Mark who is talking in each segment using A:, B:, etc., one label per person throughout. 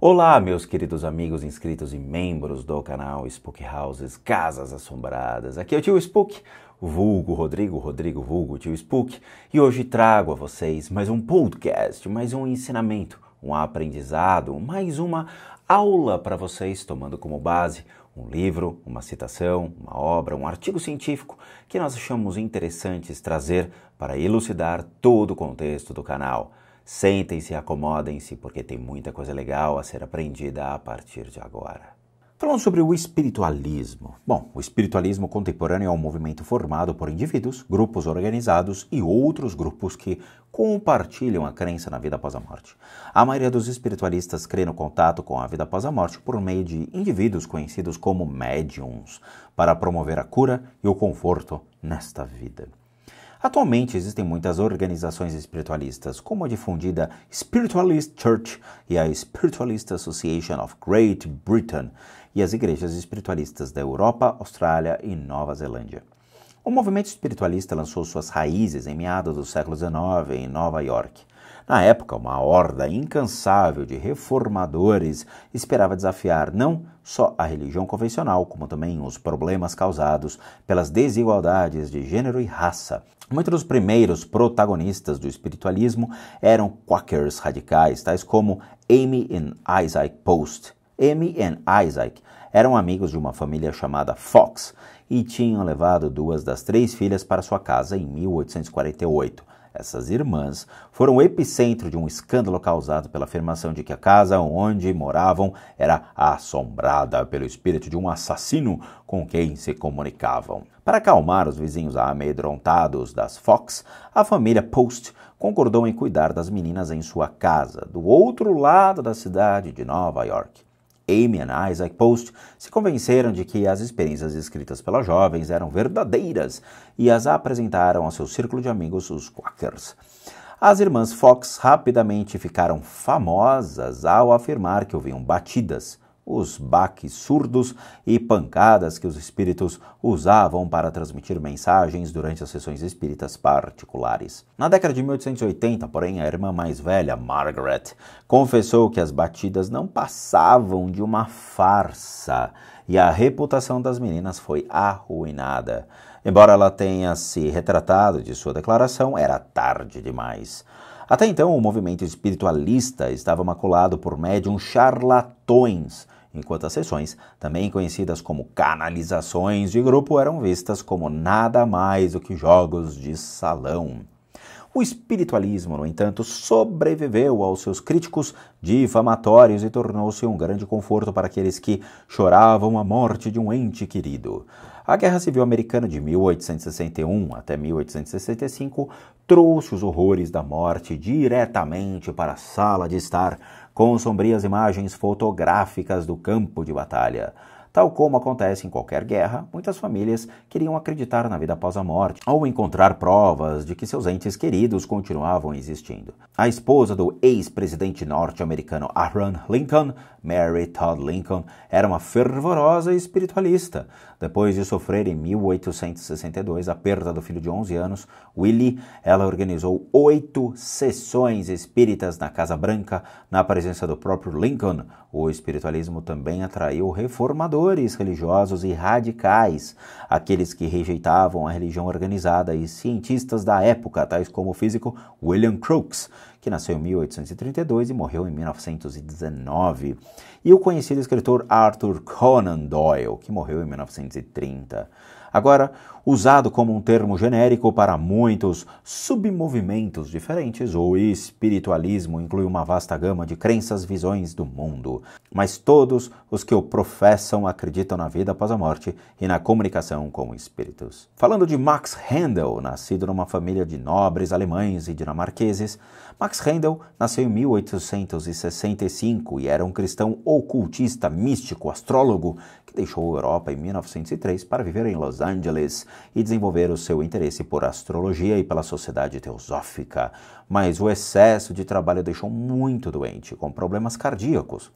A: Olá, meus queridos amigos inscritos e membros do canal Spook Houses Casas Assombradas. Aqui é o tio Spook, vulgo Rodrigo, Rodrigo vulgo tio Spook, e hoje trago a vocês mais um podcast, mais um ensinamento, um aprendizado, mais uma aula para vocês tomando como base um livro, uma citação, uma obra, um artigo científico que nós achamos interessantes trazer para elucidar todo o contexto do canal. Sentem-se, acomodem-se, porque tem muita coisa legal a ser aprendida a partir de agora. Falando sobre o espiritualismo. Bom, o espiritualismo contemporâneo é um movimento formado por indivíduos, grupos organizados e outros grupos que compartilham a crença na vida após a morte. A maioria dos espiritualistas crê no contato com a vida após a morte por meio de indivíduos conhecidos como médiums, para promover a cura e o conforto nesta vida. Atualmente existem muitas organizações espiritualistas, como a difundida Spiritualist Church e a Spiritualist Association of Great Britain, e as igrejas espiritualistas da Europa, Austrália e Nova Zelândia. O movimento espiritualista lançou suas raízes em meados do século XIX em Nova York. Na época, uma horda incansável de reformadores esperava desafiar não só a religião convencional, como também os problemas causados pelas desigualdades de gênero e raça, Muitos dos primeiros protagonistas do espiritualismo eram quakers radicais, tais como Amy e Isaac Post. Amy e Isaac eram amigos de uma família chamada Fox e tinham levado duas das três filhas para sua casa em 1848. Essas irmãs foram o epicentro de um escândalo causado pela afirmação de que a casa onde moravam era assombrada pelo espírito de um assassino com quem se comunicavam. Para acalmar os vizinhos amedrontados das Fox, a família Post concordou em cuidar das meninas em sua casa, do outro lado da cidade de Nova York. Amy and Isaac Post se convenceram de que as experiências escritas pelas jovens eram verdadeiras e as apresentaram ao seu círculo de amigos, os Quakers. As irmãs Fox rapidamente ficaram famosas ao afirmar que ouviam batidas, os baques surdos e pancadas que os espíritos usavam para transmitir mensagens durante as sessões espíritas particulares. Na década de 1880, porém, a irmã mais velha, Margaret, confessou que as batidas não passavam de uma farsa e a reputação das meninas foi arruinada. Embora ela tenha se retratado de sua declaração, era tarde demais. Até então, o movimento espiritualista estava maculado por médiums charlatões enquanto as sessões, também conhecidas como canalizações de grupo, eram vistas como nada mais do que jogos de salão. O espiritualismo, no entanto, sobreviveu aos seus críticos difamatórios e tornou-se um grande conforto para aqueles que choravam a morte de um ente querido. A Guerra Civil Americana de 1861 até 1865 trouxe os horrores da morte diretamente para a sala de estar, com sombrias imagens fotográficas do campo de batalha. Tal como acontece em qualquer guerra, muitas famílias queriam acreditar na vida após a morte ou encontrar provas de que seus entes queridos continuavam existindo. A esposa do ex-presidente norte-americano Abraham Lincoln, Mary Todd Lincoln, era uma fervorosa espiritualista. Depois de sofrer em 1862 a perda do filho de 11 anos, Willie, ela organizou oito sessões espíritas na Casa Branca, na presença do próprio Lincoln. O espiritualismo também atraiu reformadores conservadores religiosos e radicais, aqueles que rejeitavam a religião organizada, e cientistas da época, tais como o físico William Crookes, que nasceu em 1832 e morreu em 1919, e o conhecido escritor Arthur Conan Doyle, que morreu em 1930. Agora, usado como um termo genérico para muitos submovimentos diferentes, o espiritualismo inclui uma vasta gama de crenças, visões do mundo, mas todos os que o professam acreditam na vida após a morte e na comunicação com espíritos. Falando de Max Handel, nascido numa família de nobres alemães e dinamarqueses, Max Handel nasceu em 1865 e era um cristão ocultista, místico, astrólogo, que deixou a Europa em 1903 para viver em Los Angeles e desenvolver o seu interesse por astrologia e pela sociedade teosófica. Mas o excesso de trabalho deixou muito doente, com problemas cardíacos.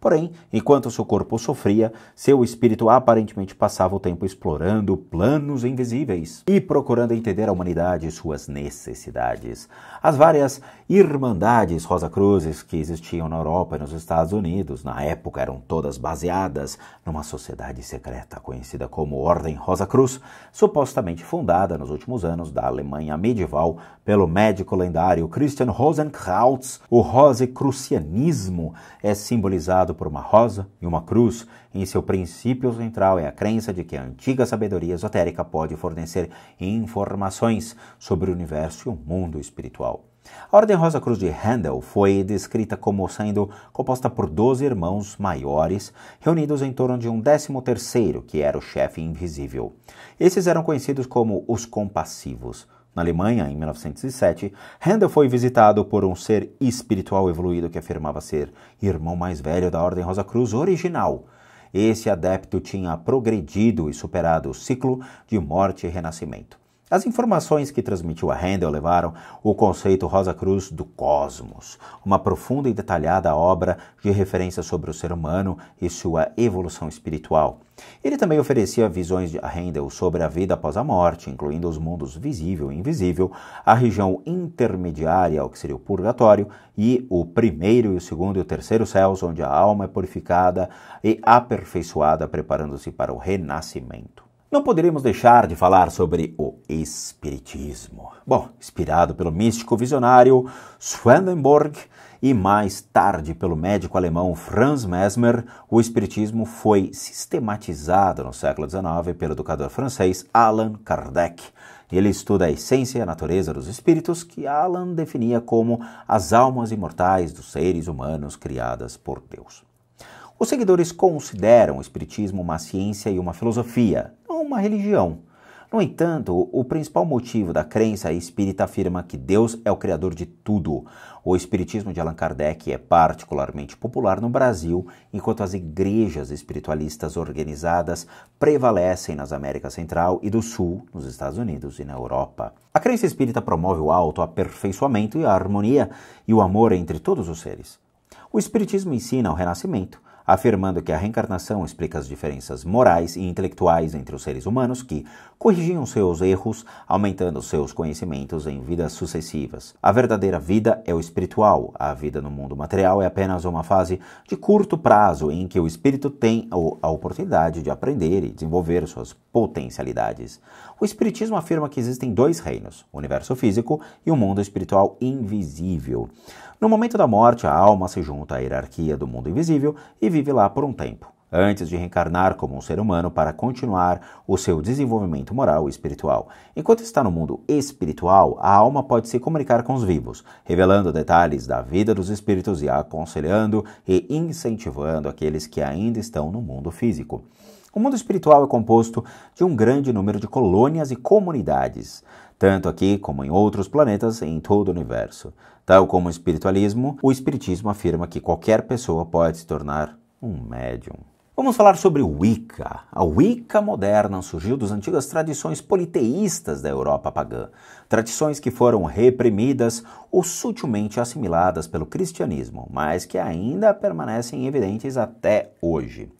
A: Porém, enquanto seu corpo sofria, seu espírito aparentemente passava o tempo explorando planos invisíveis e procurando entender a humanidade e suas necessidades. As várias irmandades Rosa Cruzes que existiam na Europa e nos Estados Unidos. Na época eram todas baseadas numa sociedade secreta conhecida como Ordem Rosa Cruz, supostamente fundada nos últimos anos da Alemanha medieval pelo médico lendário Christian Rosenkrautz. O rosicrucianismo é simbolizado por uma rosa e uma cruz. Em seu princípio central é a crença de que a antiga sabedoria esotérica pode fornecer informações sobre o universo e o mundo espiritual. A Ordem Rosa Cruz de Handel foi descrita como sendo composta por 12 irmãos maiores, reunidos em torno de um décimo terceiro, que era o chefe invisível. Esses eram conhecidos como os compassivos. Na Alemanha, em 1907, Handel foi visitado por um ser espiritual evoluído que afirmava ser irmão mais velho da Ordem Rosa Cruz original. Esse adepto tinha progredido e superado o ciclo de morte e renascimento. As informações que transmitiu a Handel levaram o conceito Rosa Cruz do Cosmos, uma profunda e detalhada obra de referência sobre o ser humano e sua evolução espiritual. Ele também oferecia visões de Handel sobre a vida após a morte, incluindo os mundos visível e invisível, a região intermediária, o que seria o purgatório, e o primeiro, o segundo e o terceiro céus, onde a alma é purificada e aperfeiçoada, preparando-se para o renascimento. Não poderíamos deixar de falar sobre o Espiritismo. Bom, inspirado pelo místico visionário Swedenborg e mais tarde pelo médico alemão Franz Mesmer, o Espiritismo foi sistematizado no século XIX pelo educador francês Allan Kardec. Ele estuda a essência e a natureza dos espíritos, que Allan definia como as almas imortais dos seres humanos criadas por Deus. Os seguidores consideram o Espiritismo uma ciência e uma filosofia, não uma religião. No entanto, o principal motivo da crença espírita afirma que Deus é o criador de tudo. O espiritismo de Allan Kardec é particularmente popular no Brasil, enquanto as igrejas espiritualistas organizadas prevalecem nas Américas Central e do Sul, nos Estados Unidos e na Europa. A crença espírita promove o autoaperfeiçoamento e a harmonia e o amor entre todos os seres. O espiritismo ensina o renascimento, afirmando que a reencarnação explica as diferenças morais e intelectuais entre os seres humanos que corrigiam seus erros, aumentando seus conhecimentos em vidas sucessivas. A verdadeira vida é o espiritual. A vida no mundo material é apenas uma fase de curto prazo em que o espírito tem a oportunidade de aprender e desenvolver suas potencialidades. O espiritismo afirma que existem dois reinos, o universo físico e o mundo espiritual invisível. No momento da morte, a alma se junta à hierarquia do mundo invisível e vive lá por um tempo, antes de reencarnar como um ser humano para continuar o seu desenvolvimento moral e espiritual. Enquanto está no mundo espiritual, a alma pode se comunicar com os vivos, revelando detalhes da vida dos espíritos e aconselhando e incentivando aqueles que ainda estão no mundo físico. O mundo espiritual é composto de um grande número de colônias e comunidades, tanto aqui como em outros planetas em todo o universo. Tal como o espiritualismo, o espiritismo afirma que qualquer pessoa pode se tornar um médium. Vamos falar sobre Wicca. A Wicca moderna surgiu das antigas tradições politeístas da Europa pagã, tradições que foram reprimidas ou sutilmente assimiladas pelo cristianismo, mas que ainda permanecem evidentes até hoje.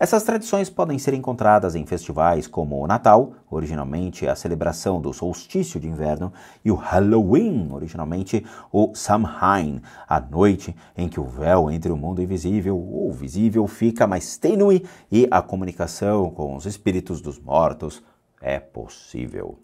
A: Essas tradições podem ser encontradas em festivais como o Natal, originalmente a celebração do solstício de inverno, e o Halloween, originalmente o Samhain, a noite em que o véu entre o mundo invisível ou visível fica mais tênue e a comunicação com os espíritos dos mortos é possível.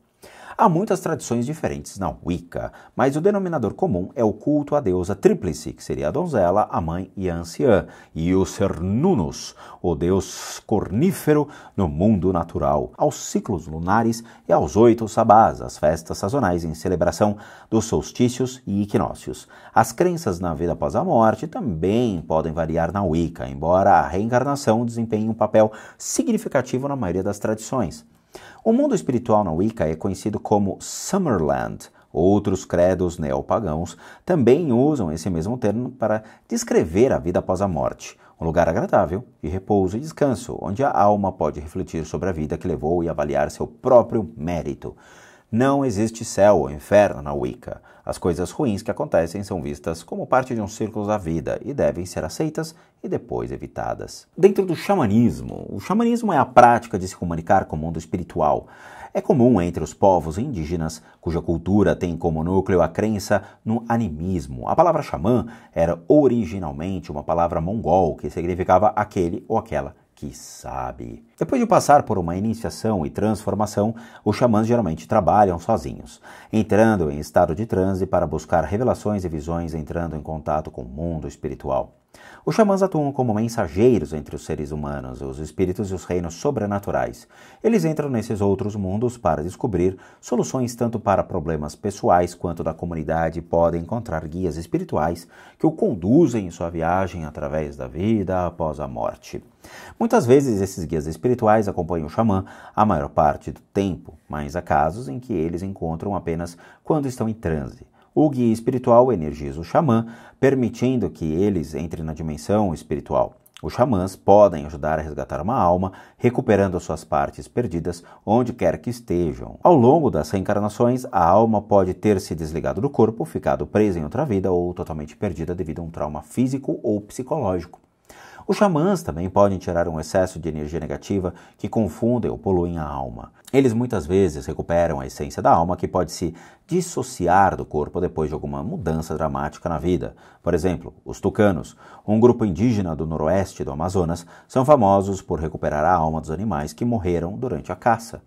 A: Há muitas tradições diferentes na Wicca, mas o denominador comum é o culto à deusa tríplice, que seria a donzela, a mãe e a anciã, e o Cernunus, o deus cornífero no mundo natural, aos ciclos lunares e aos oito sabás, as festas sazonais em celebração dos solstícios e equinócios. As crenças na vida após a morte também podem variar na Wicca, embora a reencarnação desempenhe um papel significativo na maioria das tradições. O mundo espiritual na Wicca é conhecido como Summerland. Outros credos neopagãos também usam esse mesmo termo para descrever a vida após a morte. Um lugar agradável, de repouso e descanso, onde a alma pode refletir sobre a vida que levou e avaliar seu próprio mérito. Não existe céu ou inferno na Wicca. As coisas ruins que acontecem são vistas como parte de um círculo da vida e devem ser aceitas e depois evitadas. Dentro do xamanismo, o xamanismo é a prática de se comunicar com o mundo espiritual. É comum entre os povos indígenas, cuja cultura tem como núcleo a crença no animismo. A palavra xamã era originalmente uma palavra mongol que significava aquele ou aquela que sabe. Depois de passar por uma iniciação e transformação, os xamãs geralmente trabalham sozinhos, entrando em estado de transe para buscar revelações e visões, entrando em contato com o mundo espiritual. Os xamãs atuam como mensageiros entre os seres humanos, os espíritos e os reinos sobrenaturais. Eles entram nesses outros mundos para descobrir soluções tanto para problemas pessoais quanto da comunidade e podem encontrar guias espirituais que o conduzem em sua viagem através da vida após a morte. Muitas vezes esses guias espirituais acompanham o xamã a maior parte do tempo, mas há casos em que eles encontram apenas quando estão em transe. O guia espiritual energiza o xamã, permitindo que eles entrem na dimensão espiritual. Os xamãs podem ajudar a resgatar uma alma, recuperando suas partes perdidas onde quer que estejam. Ao longo das reencarnações, a alma pode ter se desligado do corpo, ficado presa em outra vida ou totalmente perdida devido a um trauma físico ou psicológico. Os xamãs também podem tirar um excesso de energia negativa que confundem ou poluem a alma. Eles muitas vezes recuperam a essência da alma que pode se dissociar do corpo depois de alguma mudança dramática na vida. Por exemplo, os tucanos, um grupo indígena do noroeste do Amazonas, são famosos por recuperar a alma dos animais que morreram durante a caça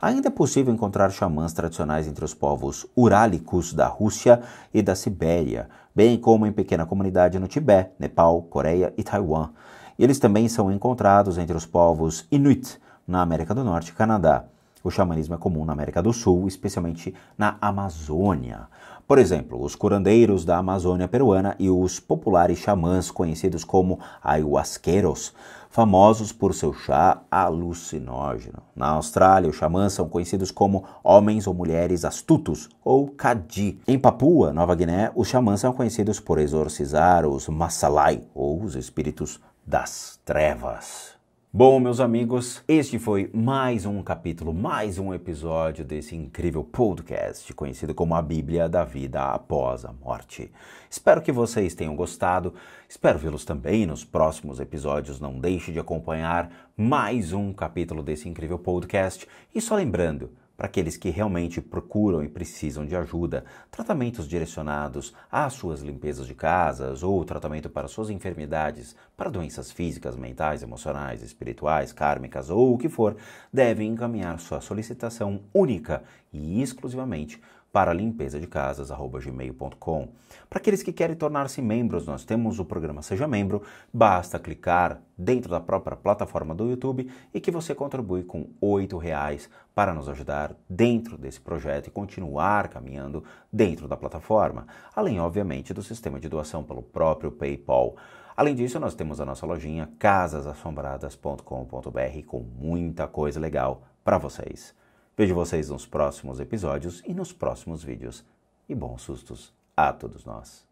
A: ainda é possível encontrar xamãs tradicionais entre os povos urálicos da Rússia e da Sibéria, bem como em pequena comunidade no Tibete, Nepal, Coreia e Taiwan. Eles também são encontrados entre os povos Inuit na América do Norte e Canadá. O xamanismo é comum na América do Sul, especialmente na Amazônia. Por exemplo, os curandeiros da Amazônia peruana e os populares xamãs conhecidos como ayahuasqueros, famosos por seu chá alucinógeno. Na Austrália, os xamãs são conhecidos como homens ou mulheres astutos, ou kadi. Em Papua, Nova Guiné, os xamãs são conhecidos por exorcizar os masalai ou os espíritos das trevas. Bom, meus amigos, este foi mais um capítulo, mais um episódio desse incrível podcast conhecido como a Bíblia da Vida Após a Morte. Espero que vocês tenham gostado, espero vê-los também nos próximos episódios. Não deixe de acompanhar mais um capítulo desse incrível podcast. E só lembrando, para aqueles que realmente procuram e precisam de ajuda, tratamentos direcionados às suas limpezas de casas ou tratamento para suas enfermidades, para doenças físicas, mentais, emocionais, espirituais, kármicas ou o que for, devem encaminhar sua solicitação única e exclusivamente para limpeza de casas, gmail.com. Para aqueles que querem tornar-se membros, nós temos o programa Seja Membro. Basta clicar dentro da própria plataforma do YouTube e que você contribui com R$ reais para nos ajudar dentro desse projeto e continuar caminhando dentro da plataforma, além, obviamente, do sistema de doação pelo próprio PayPal. Além disso, nós temos a nossa lojinha casasassombradas.com.br com muita coisa legal para vocês. Vejo vocês nos próximos episódios e nos próximos vídeos. E bons sustos a todos nós!